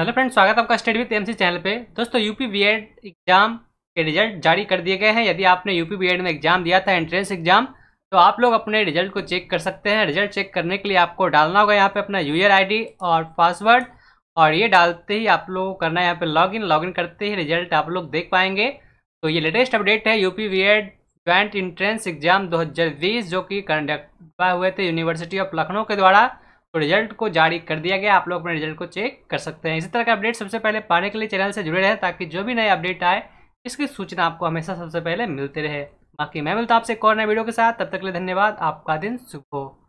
hello friends स्वागत है आपका स्टडी विथ एमसी चैनल पे दोस्तों यूपी बी एग्जाम के रिजल्ट जारी कर दिए गए हैं यदि आपने यूपी बी में एग्जाम दिया था एंट्रेंस एग्जाम तो आप लोग अपने रिजल्ट को चेक कर सकते हैं रिजल्ट चेक करने के लिए आपको डालना होगा यहाँ पे अपना यूजर आईडी और पासवर्ड और ये डालते ही आप लोग करना है यहाँ पर इन लॉग लॉगिन करते ही रिजल्ट आप लोग देख पाएंगे तो ये लेटेस्ट अपडेट है UP B Ed joint entrance exam दो जो कि कंडक्ट हुए थे यूनिवर्सिटी ऑफ लखनऊ के द्वारा तो रिजल्ट को जारी कर दिया गया आप लोग अपने रिजल्ट को चेक कर सकते हैं इसी तरह का अपडेट सबसे पहले पाने के लिए चैनल से जुड़े रहें ताकि जो भी नए अपडेट आए इसकी सूचना आपको हमेशा सबसे पहले मिलते रहे बाकी मैं मिलता आपसे एक और नए वीडियो के साथ तब तक के लिए धन्यवाद आपका दिन शुभ हो